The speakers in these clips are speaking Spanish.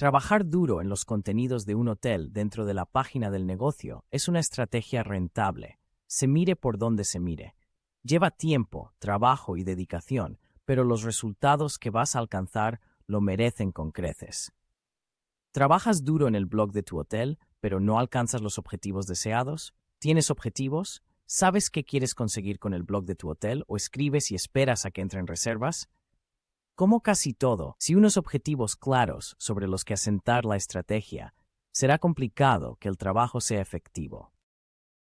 Trabajar duro en los contenidos de un hotel dentro de la página del negocio es una estrategia rentable, se mire por donde se mire. Lleva tiempo, trabajo y dedicación, pero los resultados que vas a alcanzar lo merecen con creces. ¿Trabajas duro en el blog de tu hotel, pero no alcanzas los objetivos deseados? ¿Tienes objetivos? ¿Sabes qué quieres conseguir con el blog de tu hotel o escribes y esperas a que entren reservas? Como casi todo, si unos objetivos claros sobre los que asentar la estrategia, será complicado que el trabajo sea efectivo.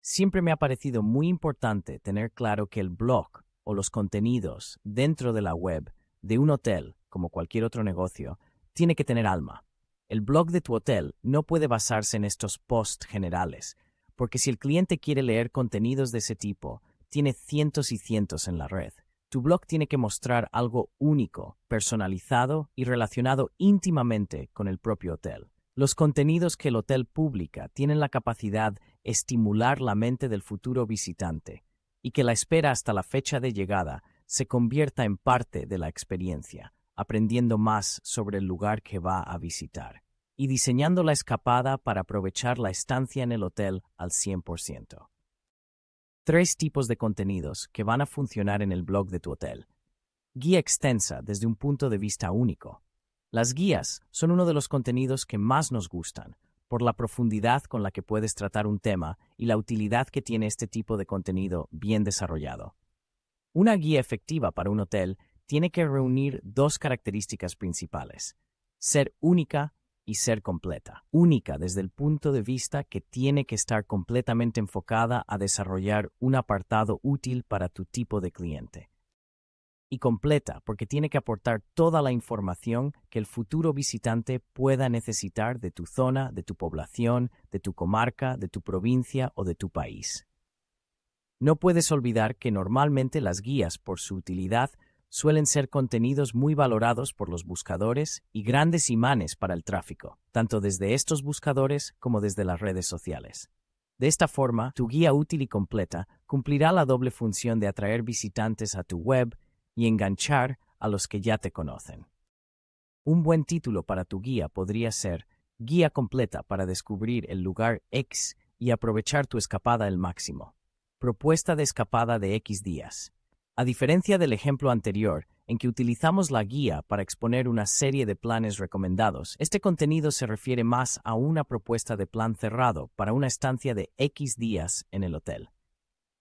Siempre me ha parecido muy importante tener claro que el blog o los contenidos dentro de la web de un hotel, como cualquier otro negocio, tiene que tener alma. El blog de tu hotel no puede basarse en estos posts generales, porque si el cliente quiere leer contenidos de ese tipo, tiene cientos y cientos en la red. Tu blog tiene que mostrar algo único, personalizado y relacionado íntimamente con el propio hotel. Los contenidos que el hotel publica tienen la capacidad de estimular la mente del futuro visitante y que la espera hasta la fecha de llegada se convierta en parte de la experiencia, aprendiendo más sobre el lugar que va a visitar y diseñando la escapada para aprovechar la estancia en el hotel al 100% tres tipos de contenidos que van a funcionar en el blog de tu hotel. Guía extensa desde un punto de vista único. Las guías son uno de los contenidos que más nos gustan, por la profundidad con la que puedes tratar un tema y la utilidad que tiene este tipo de contenido bien desarrollado. Una guía efectiva para un hotel tiene que reunir dos características principales, ser única y ser completa, única desde el punto de vista que tiene que estar completamente enfocada a desarrollar un apartado útil para tu tipo de cliente. Y completa porque tiene que aportar toda la información que el futuro visitante pueda necesitar de tu zona, de tu población, de tu comarca, de tu provincia o de tu país. No puedes olvidar que normalmente las guías, por su utilidad, suelen ser contenidos muy valorados por los buscadores y grandes imanes para el tráfico, tanto desde estos buscadores como desde las redes sociales. De esta forma, tu guía útil y completa cumplirá la doble función de atraer visitantes a tu web y enganchar a los que ya te conocen. Un buen título para tu guía podría ser Guía completa para descubrir el lugar X y aprovechar tu escapada al máximo. Propuesta de escapada de X días. A diferencia del ejemplo anterior, en que utilizamos la guía para exponer una serie de planes recomendados, este contenido se refiere más a una propuesta de plan cerrado para una estancia de X días en el hotel.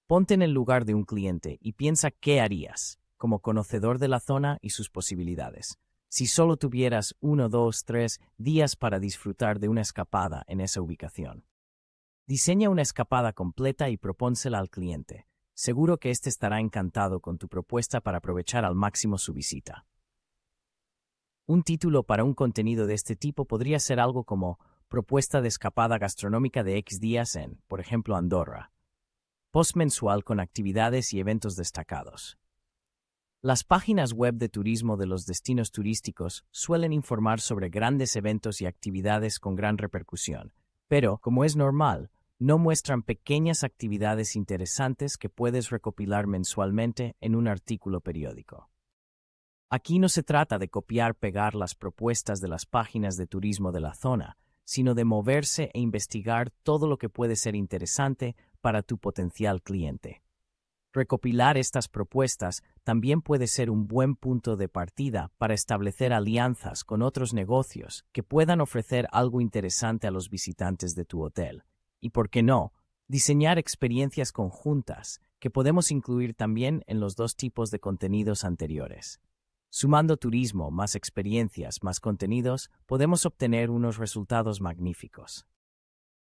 Ponte en el lugar de un cliente y piensa qué harías, como conocedor de la zona y sus posibilidades, si solo tuvieras uno, dos, tres días para disfrutar de una escapada en esa ubicación. Diseña una escapada completa y propónsela al cliente Seguro que este estará encantado con tu propuesta para aprovechar al máximo su visita. Un título para un contenido de este tipo podría ser algo como Propuesta de escapada gastronómica de X días en, por ejemplo, Andorra. Post mensual con actividades y eventos destacados. Las páginas web de turismo de los destinos turísticos suelen informar sobre grandes eventos y actividades con gran repercusión, pero, como es normal, no muestran pequeñas actividades interesantes que puedes recopilar mensualmente en un artículo periódico. Aquí no se trata de copiar-pegar las propuestas de las páginas de turismo de la zona, sino de moverse e investigar todo lo que puede ser interesante para tu potencial cliente. Recopilar estas propuestas también puede ser un buen punto de partida para establecer alianzas con otros negocios que puedan ofrecer algo interesante a los visitantes de tu hotel y, por qué no, diseñar experiencias conjuntas que podemos incluir también en los dos tipos de contenidos anteriores. Sumando turismo, más experiencias, más contenidos, podemos obtener unos resultados magníficos.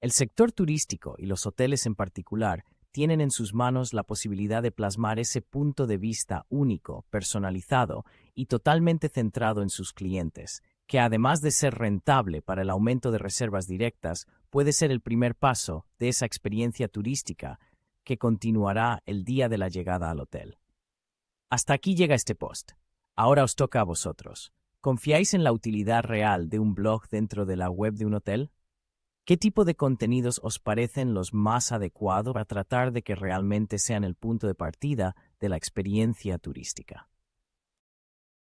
El sector turístico y los hoteles en particular tienen en sus manos la posibilidad de plasmar ese punto de vista único, personalizado y totalmente centrado en sus clientes, que además de ser rentable para el aumento de reservas directas, puede ser el primer paso de esa experiencia turística que continuará el día de la llegada al hotel. Hasta aquí llega este post. Ahora os toca a vosotros. ¿Confiáis en la utilidad real de un blog dentro de la web de un hotel? ¿Qué tipo de contenidos os parecen los más adecuados para tratar de que realmente sean el punto de partida de la experiencia turística?